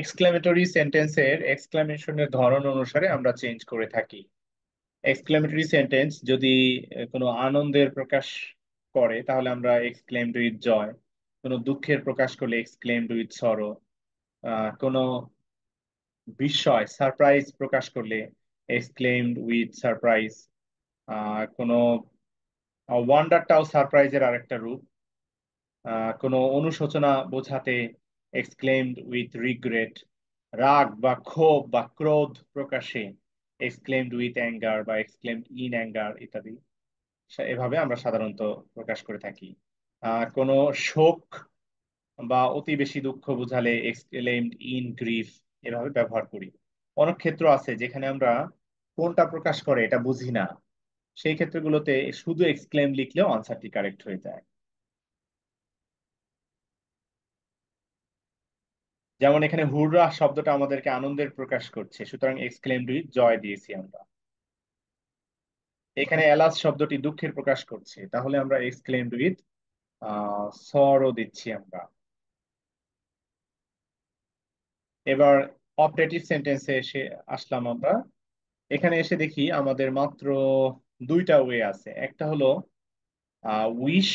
Exclamatory সেন্টেন্সের এক্সক্লামেশনের ধরন অনুসারে আমরা চেঞ্জ করে থাকি এক্সক্লেমেটরি সেন্টেন্স যদি কোনো আনন্দের প্রকাশ করে তাহলে আমরা এক্সক্লেম উইথ জয় কোনো দুঃখের প্রকাশ করলে এক্সক্লেম উইথ সরো কোনো বিস্ময় সারপ্রাইজ প্রকাশ করলে এক্সক্লেম উইথ সারপ্রাইজ কোনো ওয়ান্ডারটাও সারপ্রাইজের আরেকটা রূপ কোনো অনুশোচনা বোঝাতে এক্সক্লেমড উইথ রিগ্রেট রাগ বা ক্ষোভ বা ক্রোধ প্রকাশে এক্সক্লেমড উইথ অ্যাঙ্গার বা এক্সক্লেমড ইন অ্যাঙ্গার ইত্যাদি এভাবে আমরা সাধারণত প্রকাশ করে থাকি কোনো শোক বা অতি বেশি দুঃখ বোঝালে এক্সক্লেমড ইন গ্রিফ এভাবে ব্যবহার করি অনেক ক্ষেত্র আছে যেখানে আমরা কোনটা প্রকাশ করে এটা বুঝি না সেই ক্ষেত্রগুলোতে শুধু এক্সক্লেম লিখলেও আনসারটি কারেক্ট হয়ে যায় যেমন এখানে হুররা শব্দটা আমাদেরকে আনন্দের প্রকাশ করছে সুতরাং এক্সক্লেম দুই জয় দিয়েছি আমরা এখানে এলাচ শব্দটি দুঃখের প্রকাশ করছে তাহলে আমরা এক্সক্লেম উইথ সরও দিচ্ছি আমরা এবার অপারেটিভ সেন্টেন্সে এসে আসলাম আমরা এখানে এসে দেখি আমাদের মাত্র দুইটা ওয়ে আছে একটা হলো উইশ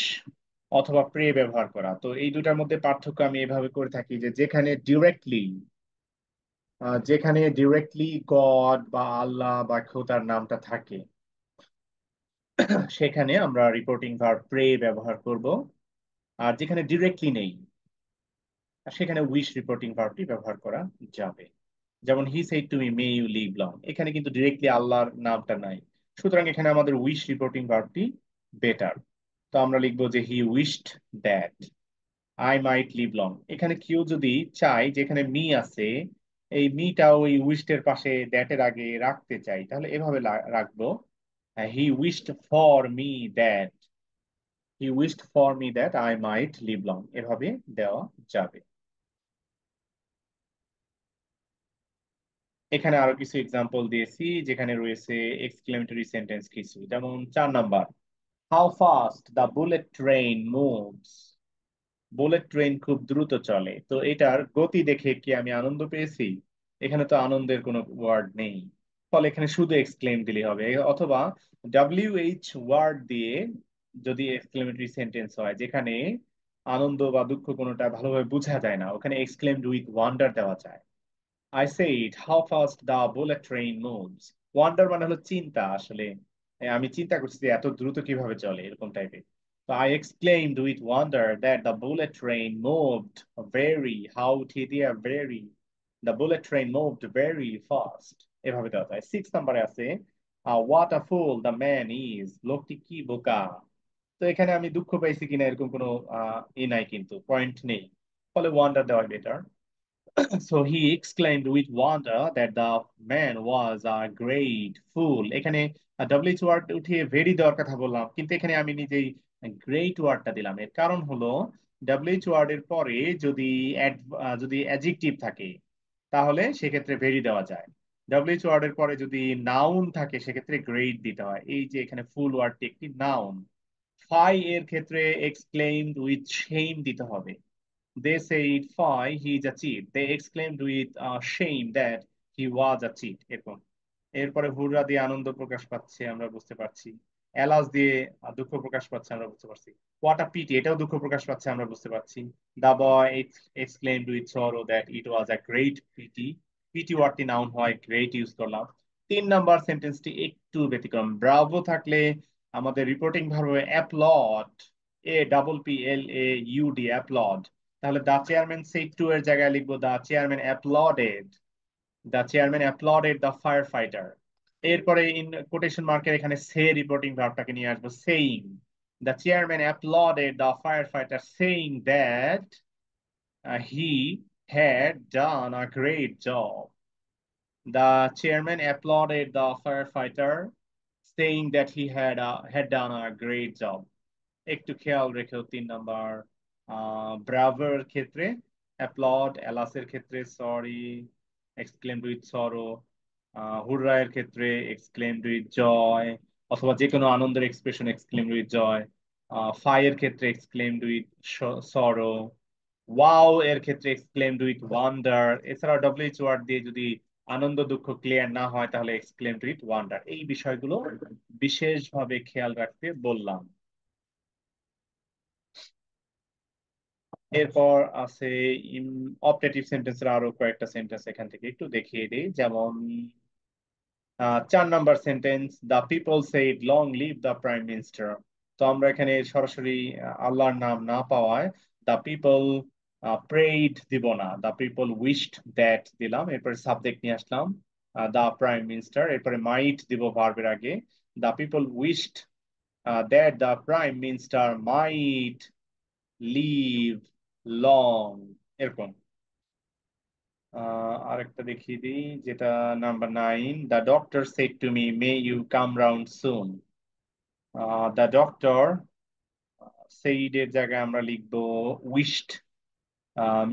অথবা প্রে ব্যবহার করা তো এই দুটার মধ্যে পার্থক্য আমি এভাবে করে থাকি যে যেখানে ডিরেক্টলি যেখানে ডিরেক্টলি গড বা আল্লাহ বা খোদার নামটা থাকে সেখানে আমরা রিপোর্টিং ভার্ব প্রে ব্যবহার করব আর যেখানে ডিরেক্টলি নেই সেখানে উইশ রিপোর্টিং ভার্বটি ব্যবহার করা যাবে যেমন he said to me may you live long এখানে কিন্তু ডিরেক্টলি আল্লাহর নামটা নাই সুতরাং এখানে আমাদের উইশ রিপোর্টিং ভার্বটি বেটার তো আমরা লিখবো যে he wished that I might live long এখানে কেউ যদি চাই যেখানে মি আছে এই মিটা ওই উইস্ট এর পাশে এর আগে রাখতে চাই তাহলে এভাবে রাখবো he wished for me that he wished for me that I might live long এভাবে দেওয়া যাবে এখানে আরো কিছু এক্সাম্পল দিয়েছি যেখানে রয়েছে এক্সক্লেমেটরি সেন্টেন্স কিছু যেমন চার number how fast the bullet train moves. Bullet train খুব দ্রুত চলে তো এটার গতি দেখে কি আমি আনন্দ পেয়েছি এখানে তো আনন্দের কোনো ওয়ার্ড নেই ফলে এখানে শুধু এক্সক্লেম দিলে হবে অথবা ডাব্লিউ এইচ ওয়ার্ড দিয়ে যদি এক্সক্লেমেটরি সেন্টেন্স হয় যেখানে আনন্দ বা দুঃখ কোনোটা ভালোভাবে বোঝা যায় না ওখানে এক্সক্লেমড উইথ ওয়ান্ডার দেওয়া যায় I it how fast the bullet train moves wonder মানে হলো চিন্তা আসলে হ্যাঁ, আমি চিন্তা করছি এত দ্রুত কিভাবে চলে এরকম টাইপের তো I explain do it wonder that the bullet train moved very how টি দিয়া very the bullet train moved very fast এভাবে দেওয়া যায় সিক্স নাম্বারে আছে what a fool the man is লোকটি কি বোকা তো এখানে আমি দুঃখ পাইছি কিনা এরকম কোনো ই নাই কিন্তু পয়েন্ট নেই ফলে ওয়ান্ডার দেওয়াই better so he exclaimed with wonder that the man was a great fool এখানে ডব্লিউএইচ ওয়ার্ড উঠিয়ে ভেরি দেওয়ার কথা বললাম কিন্তু এখানে আমি নিজেই গ্রেট ওয়ার্ডটা দিলাম এর কারণ হলো ডাব্লিউএইচ এর পরে যদি যদি অ্যাডজেক্টিভ থাকে তাহলে সেক্ষেত্রে ভেরি দেওয়া যায় ডাব্লিউএইচ এর পরে যদি নাউন থাকে সেক্ষেত্রে গ্রেট দিতে হয় এই যে এখানে ফুল ওয়ার্ডটি একটি নাউন ফাই এর ক্ষেত্রে এক্সক্লেইমড উইথ শেম দিতে হবে They said fine he is a cheat. They exclaimed with uh, shame that he was a cheat. এরকম এরপরে হুররা দিয়ে আনন্দ প্রকাশ পাচ্ছে আমরা বুঝতে পারছি এলাস দিয়ে দুঃখ প্রকাশ পাচ্ছে আমরা বুঝতে পারছি what a পিটি এটাও দুঃখ প্রকাশ পাচ্ছে আমরা বুঝতে পারছি the boy with sorrow that that it was great great pity pity টি নাউন হয় great ইউজ করলাম তিন নাম্বার সেন্টেন্সটি একটু ব্যতিক্রম ব্রাভো থাকলে আমাদের reporting verb applaud A double P L A D applaud তাহলে দা চেয়ারম্যান সেট টু এর জায়গায় লিখবো the chairman applauded the chairman applauded the fire fighter এরপরে ইন কোটেশন মার্কের এখানে সে রিপোর্টিং ভার্বটাকে নিয়ে আসবো saying the chairman applauded the firefighter saying that uh, he had done a great job. The chairman applauded the firefighter saying that he had, uh, had done a great job. একটু খেয়াল রেখো তিন number ব্রাভার ক্ষেত্রে অ্যাপ্লড অ্যালাসের ক্ষেত্রে sorry exclaimed with সরো হুররায়ের ক্ষেত্রে exclaimed with জয় অথবা যে কোনো আনন্দের এক্সপ্রেশন এক্সক্লেমড উইথ জয় ফায়ের ক্ষেত্রে এক্সক্লেমড উইথ সরো ওয়াও এর ক্ষেত্রে এক্সক্লেমড উইথ ওয়ান্ডার এছাড়া ডব্লিউএইচ ওয়ার্ড দিয়ে যদি আনন্দ দুঃখ ক্লিয়ার না হয় তাহলে এক্সক্লেমড উইথ ওয়ান্ডার এই বিষয়গুলো বিশেষভাবে খেয়াল রাখতে বললাম এরপর আছে অপারেটিভ সেন্টেন্সের আরো কয়েকটা সেন্টেন্স এখান থেকে একটু দেখিয়ে দিই যেমন চার number sentence the people said long live the prime minister তো আমরা এখানে সরাসরি আল্লাহর নাম না পাওয়ায় দ্য পিপল প্রেইড দিব না দ্য পিপল উইশড দ্যাট দিলাম এরপরে সাবজেক্ট নিয়ে আসলাম দ্য প্রাইম মিনিস্টার এরপরে মাইট দিব ভার্বের আগে the people wished that the prime minister might live long এরকম আরেকটা দেখিয়ে দিই যেটা number nine the doctor said to me may you come round soon the doctor সেইডের জায়গায় আমরা লিখব উইশড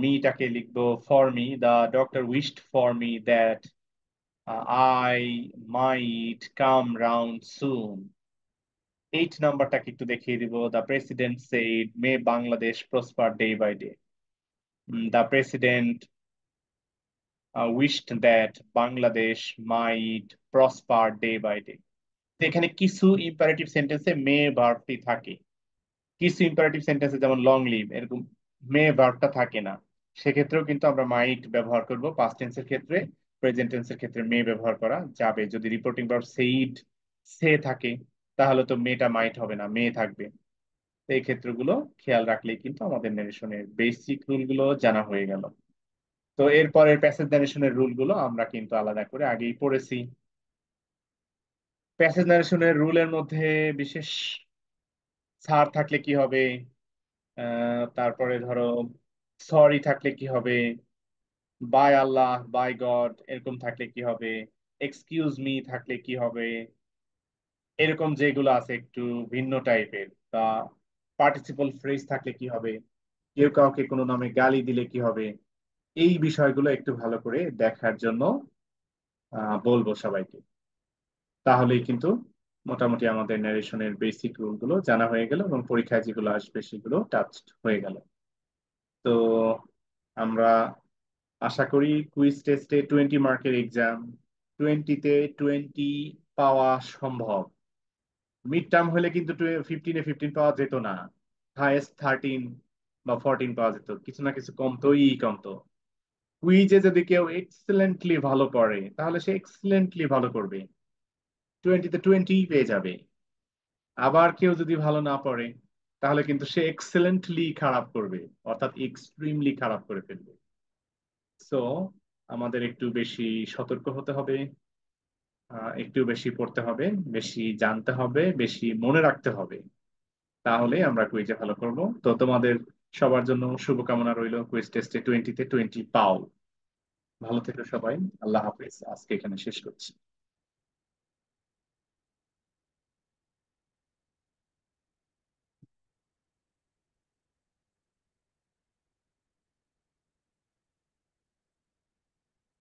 মিটাকে লিখব for me the doctor wished for me that I might come round soon eight নাম্বারটাকে একটু দেখিয়ে দিব the president said may Bangladesh prosper day by day the president wished that Bangladesh might prosper day by day এখানে কিছু imperative সেন্টেন্সে মে ভার্বটি থাকে কিছু imperative সেন্টেন্সে যেমন লং লিভ এরকম মে ভার্বটা থাকে না সেক্ষেত্রেও কিন্তু আমরা মাইট ব্যবহার করব পাস্ট টেন্সের ক্ষেত্রে প্রেজেন্ট টেন্সের ক্ষেত্রে মে ব্যবহার করা যাবে যদি রিপোর্টিং ভার্ব সেইড সে থাকে তাহলে তো মেয়েটা মাইট হবে না মেয়ে থাকবে এই ক্ষেত্রগুলো খেয়াল রাখলেই কিন্তু আমাদের ন্যারেশনের বেসিক রুলগুলো জানা হয়ে গেল তো এরপরের প্যাসেজ ন্যারেশনের রুলগুলো আমরা কিন্তু আলাদা করে আগেই পড়েছি প্যাসেজ ন্যারেশনের রুলের মধ্যে বিশেষ সার থাকলে কি হবে তারপরে ধরো সরি থাকলে কি হবে বাই আল্লাহ বাই গড এরকম থাকলে কি হবে এক্সকিউজ মি থাকলে কি হবে এরকম যেগুলো আছে একটু ভিন্ন টাইপের তা পার্টিসিপল ফ্রেজ থাকলে কি হবে কেউ কাউকে কোনো নামে গালি দিলে কি হবে এই বিষয়গুলো একটু ভালো করে দেখার জন্য বলবো সবাইকে তাহলেই কিন্তু মোটামুটি আমাদের ন্যারেশনের বেসিক রুলগুলো জানা হয়ে গেল এবং পরীক্ষায় যেগুলো আসবে সেগুলো টাচ হয়ে গেল তো আমরা আশা করি কুইজ টেস্টে টোয়েন্টি মার্কের এক্সাম টোয়েন্টিতে টোয়েন্টি পাওয়া সম্ভব মিড টার্ম হলে কিন্তু ফিফটিনে ফিফটিন পাওয়া যেত না হায়েস্ট থার্টিন বা ফোরটিন পাওয়া যেত কিছু না কিছু কমতোই কমতো কুইজে যদি কেউ এক্সেলেন্টলি ভালো পড়ে তাহলে সে এক্সেলেন্টলি ভালো করবে টোয়েন্টিতে টোয়েন্টি পেয়ে যাবে আবার কেউ যদি ভালো না পড়ে তাহলে কিন্তু সে এক্সেলেন্টলি খারাপ করবে অর্থাৎ এক্সট্রিমলি খারাপ করে ফেলবে সো আমাদের একটু বেশি সতর্ক হতে হবে একটু বেশি পড়তে হবে বেশি জানতে হবে বেশি মনে রাখতে হবে তাহলে আমরা কুইজে ভালো করব তো তোমাদের সবার জন্য শুভকামনা রইল কুইজ টেস্টে টোয়েন্টিতে টোয়েন্টি পাও ভালো থেকো সবাই আল্লাহ হাফেজ আজকে এখানে শেষ করছি